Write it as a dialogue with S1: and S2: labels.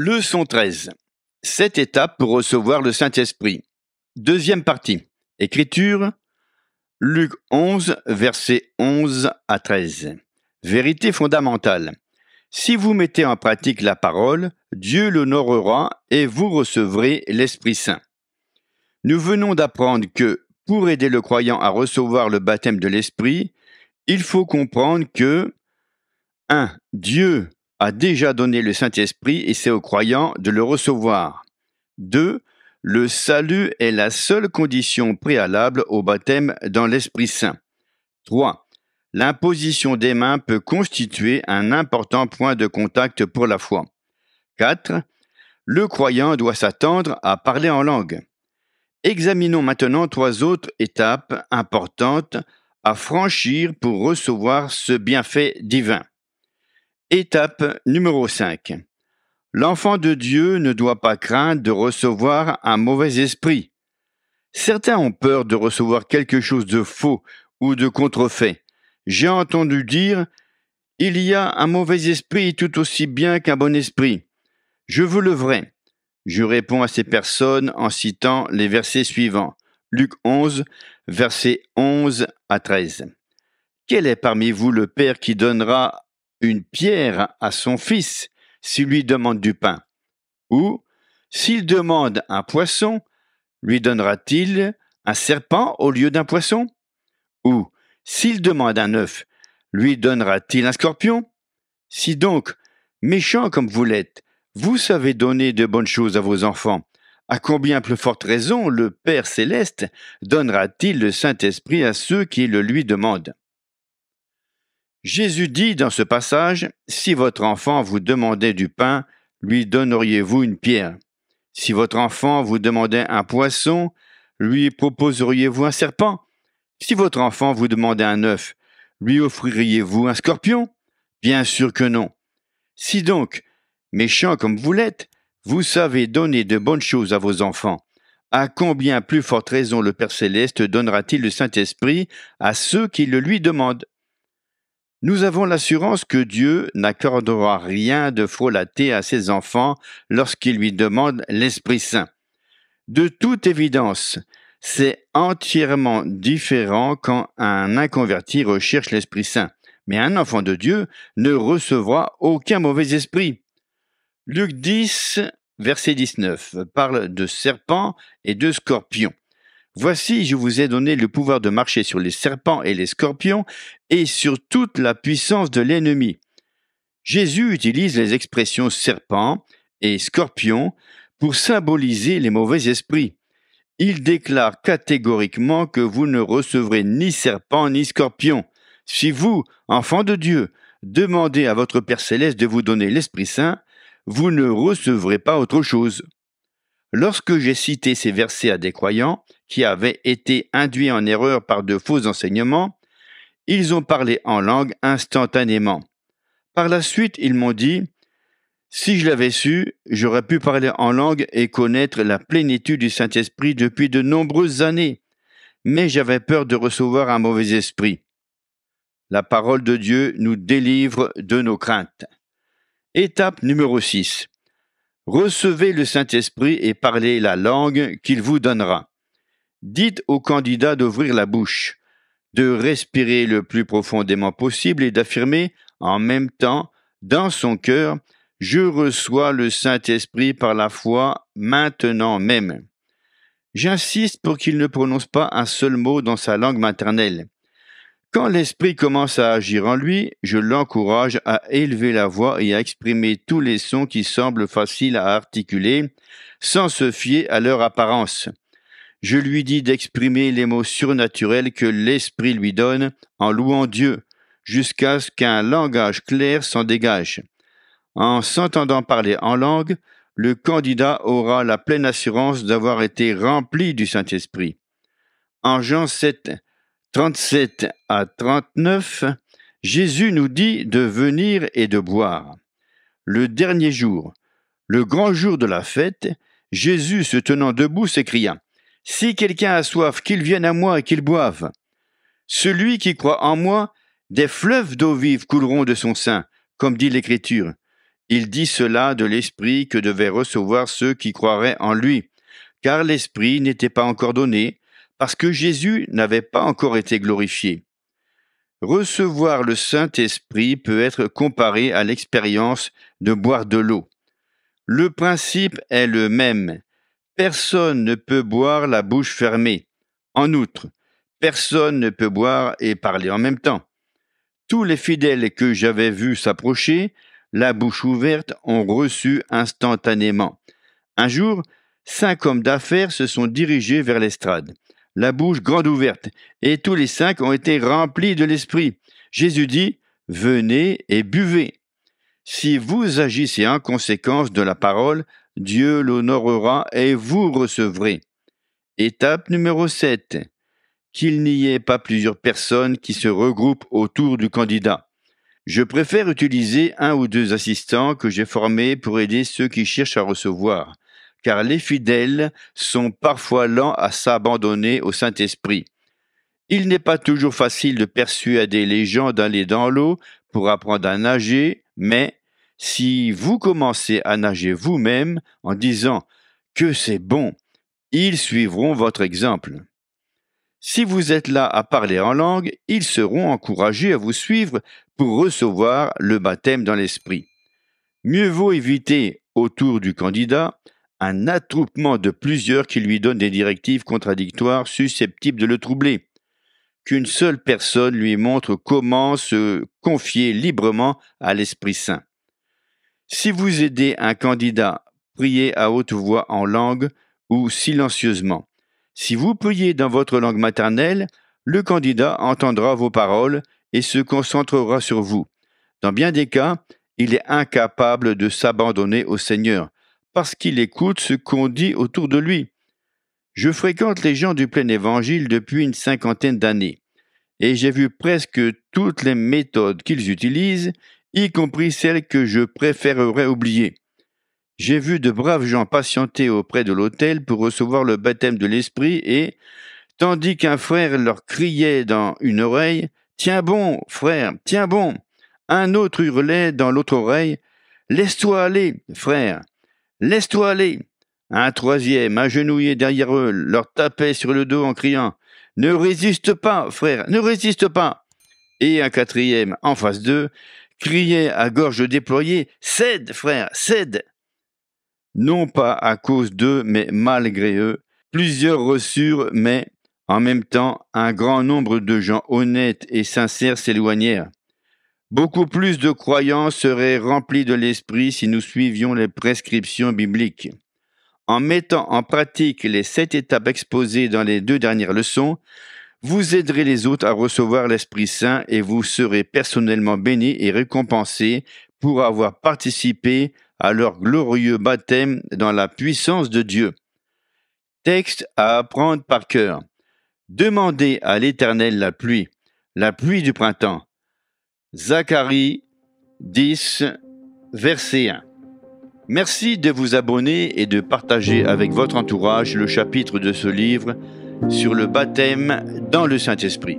S1: Leçon 13. Sept étapes pour recevoir le Saint-Esprit. Deuxième partie. Écriture. Luc 11, versets 11 à 13. Vérité fondamentale. Si vous mettez en pratique la parole, Dieu l'honorera et vous recevrez l'Esprit Saint. Nous venons d'apprendre que, pour aider le croyant à recevoir le baptême de l'Esprit, il faut comprendre que 1. Dieu a déjà donné le Saint-Esprit et c'est aux croyants de le recevoir. 2. Le salut est la seule condition préalable au baptême dans l'Esprit Saint. 3. L'imposition des mains peut constituer un important point de contact pour la foi. 4. Le croyant doit s'attendre à parler en langue. Examinons maintenant trois autres étapes importantes à franchir pour recevoir ce bienfait divin. Étape numéro 5. L'enfant de Dieu ne doit pas craindre de recevoir un mauvais esprit. Certains ont peur de recevoir quelque chose de faux ou de contrefait. J'ai entendu dire Il y a un mauvais esprit tout aussi bien qu'un bon esprit. Je veux le vrai. Je réponds à ces personnes en citant les versets suivants. Luc 11, versets 11 à 13. Quel est parmi vous le Père qui donnera une pierre à son fils s'il lui demande du pain Ou, s'il demande un poisson, lui donnera-t-il un serpent au lieu d'un poisson Ou, s'il demande un œuf, lui donnera-t-il un scorpion Si donc, méchant comme vous l'êtes, vous savez donner de bonnes choses à vos enfants, à combien plus forte raison le Père céleste donnera-t-il le Saint-Esprit à ceux qui le lui demandent Jésus dit dans ce passage, Si votre enfant vous demandait du pain, lui donneriez-vous une pierre Si votre enfant vous demandait un poisson, lui proposeriez-vous un serpent Si votre enfant vous demandait un œuf, lui offririez-vous un scorpion Bien sûr que non. Si donc, méchant comme vous l'êtes, vous savez donner de bonnes choses à vos enfants, à combien plus forte raison le Père céleste donnera-t-il le Saint-Esprit à ceux qui le lui demandent nous avons l'assurance que Dieu n'accordera rien de frelaté à ses enfants lorsqu'il lui demande l'Esprit Saint. De toute évidence, c'est entièrement différent quand un inconverti recherche l'Esprit Saint, mais un enfant de Dieu ne recevra aucun mauvais esprit. Luc 10, verset 19, parle de serpents et de scorpions. Voici, je vous ai donné le pouvoir de marcher sur les serpents et les scorpions et sur toute la puissance de l'ennemi. Jésus utilise les expressions serpent et scorpion pour symboliser les mauvais esprits. Il déclare catégoriquement que vous ne recevrez ni serpent ni scorpion. Si vous, enfants de Dieu, demandez à votre Père céleste de vous donner l'Esprit Saint, vous ne recevrez pas autre chose. Lorsque j'ai cité ces versets à des croyants, qui avaient été induits en erreur par de faux enseignements, ils ont parlé en langue instantanément. Par la suite, ils m'ont dit Si je l'avais su, j'aurais pu parler en langue et connaître la plénitude du Saint-Esprit depuis de nombreuses années, mais j'avais peur de recevoir un mauvais esprit. La parole de Dieu nous délivre de nos craintes. Étape numéro 6. Recevez le Saint-Esprit et parlez la langue qu'il vous donnera. Dites au candidat d'ouvrir la bouche, de respirer le plus profondément possible et d'affirmer en même temps, dans son cœur, Je reçois le Saint-Esprit par la foi maintenant même. J'insiste pour qu'il ne prononce pas un seul mot dans sa langue maternelle. Quand l'Esprit commence à agir en lui, je l'encourage à élever la voix et à exprimer tous les sons qui semblent faciles à articuler, sans se fier à leur apparence je lui dis d'exprimer les mots surnaturels que l'Esprit lui donne en louant Dieu, jusqu'à ce qu'un langage clair s'en dégage. En s'entendant parler en langue, le candidat aura la pleine assurance d'avoir été rempli du Saint-Esprit. En Jean 7, 37 à 39, Jésus nous dit de venir et de boire. Le dernier jour, le grand jour de la fête, Jésus se tenant debout s'écria si quelqu'un a soif, qu'il vienne à moi et qu'il boive. Celui qui croit en moi, des fleuves d'eau vive couleront de son sein, comme dit l'Écriture. Il dit cela de l'Esprit que devaient recevoir ceux qui croiraient en lui, car l'Esprit n'était pas encore donné, parce que Jésus n'avait pas encore été glorifié. Recevoir le Saint-Esprit peut être comparé à l'expérience de boire de l'eau. Le principe est le même. Personne ne peut boire la bouche fermée. En outre, personne ne peut boire et parler en même temps. Tous les fidèles que j'avais vus s'approcher, la bouche ouverte, ont reçu instantanément. Un jour, cinq hommes d'affaires se sont dirigés vers l'estrade, la bouche grande ouverte, et tous les cinq ont été remplis de l'esprit. Jésus dit, Venez et buvez. Si vous agissez en conséquence de la parole, Dieu l'honorera et vous recevrez. Étape numéro 7. Qu'il n'y ait pas plusieurs personnes qui se regroupent autour du candidat. Je préfère utiliser un ou deux assistants que j'ai formés pour aider ceux qui cherchent à recevoir, car les fidèles sont parfois lents à s'abandonner au Saint-Esprit. Il n'est pas toujours facile de persuader les gens d'aller dans l'eau pour apprendre à nager, mais si vous commencez à nager vous-même en disant que c'est bon, ils suivront votre exemple. Si vous êtes là à parler en langue, ils seront encouragés à vous suivre pour recevoir le baptême dans l'esprit. Mieux vaut éviter, autour du candidat, un attroupement de plusieurs qui lui donnent des directives contradictoires susceptibles de le troubler, qu'une seule personne lui montre comment se confier librement à l'Esprit Saint. Si vous aidez un candidat, priez à haute voix en langue ou silencieusement. Si vous priez dans votre langue maternelle, le candidat entendra vos paroles et se concentrera sur vous. Dans bien des cas, il est incapable de s'abandonner au Seigneur, parce qu'il écoute ce qu'on dit autour de lui. Je fréquente les gens du plein évangile depuis une cinquantaine d'années, et j'ai vu presque toutes les méthodes qu'ils utilisent y compris celles que je préférerais oublier. J'ai vu de braves gens patienter auprès de l'autel pour recevoir le baptême de l'Esprit et, tandis qu'un frère leur criait dans une oreille, Tiens bon, frère, tiens bon, un autre hurlait dans l'autre oreille, Laisse-toi aller, frère, laisse-toi aller. Un troisième, agenouillé derrière eux, leur tapait sur le dos en criant, Ne résiste pas, frère, ne résiste pas. Et un quatrième, en face d'eux, criaient à gorge déployée Cède, frère, cède Non pas à cause d'eux, mais malgré eux. Plusieurs reçurent, mais en même temps, un grand nombre de gens honnêtes et sincères s'éloignèrent. Beaucoup plus de croyants seraient remplis de l'esprit si nous suivions les prescriptions bibliques. En mettant en pratique les sept étapes exposées dans les deux dernières leçons, vous aiderez les autres à recevoir l'Esprit Saint et vous serez personnellement bénis et récompensés pour avoir participé à leur glorieux baptême dans la puissance de Dieu. Texte à apprendre par cœur. Demandez à l'Éternel la pluie, la pluie du printemps. Zacharie 10, verset 1. Merci de vous abonner et de partager avec votre entourage le chapitre de ce livre sur le baptême dans le Saint-Esprit.